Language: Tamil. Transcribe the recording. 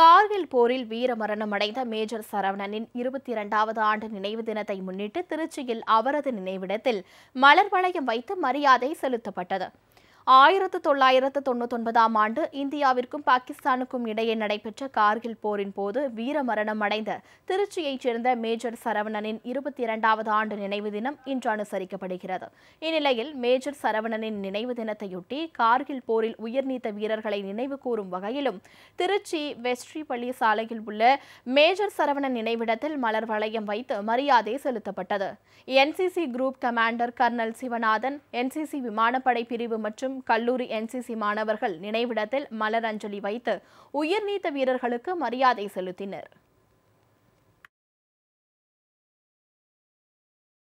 கார்கில் போரில் வீரமரணம் அடைந்த மேஜர் சரவணனின் இருபத்தி இரண்டாவது ஆண்டு நினைவு தினத்தை முன்னிட்டு திருச்சியில் அவரது நினைவிடத்தில் மலர் வளையம் வைத்து மரியாதை செலுத்தப்பட்டது ஆயிரத்து தொள்ளாயிரத்து தொண்ணூத்தொன்பதாம் ஆண்டு இந்தியாவிற்கும் பாகிஸ்தானுக்கும் இடையே நடைபெற்ற கார்கில் போரின் போது வீரமரணம் அடைந்த திருச்சியைச் சேர்ந்த மேஜர் சரவணனின் இருபத்தி இரண்டாவது ஆண்டு நினைவு தினம் இன்று அனுசரிக்கப்படுகிறது இந்நிலையில் மேஜர் சரவணனின் நினைவு தினத்தையொட்டி கார்கில் போரில் உயிர்நீத்த வீரர்களை நினைவு கூறும் வகையிலும் திருச்சி வெஸ்ட்ரி சாலையில் உள்ள மேஜர் சரவணன் நினைவிடத்தில் மலர் வளையம் வைத்து மரியாதை செலுத்தப்பட்டது NCC group commander colonel Sivanathan NCC விமானப்படை பிரிவு மற்றும் மற்றும் கல்லூரி என்சிசி மாணவர்கள் நினைவிடத்தில் மலரஞ்சலி வைத்து உயிர்நீத்த வீரர்களுக்கு மரியாதை செலுத்தினர்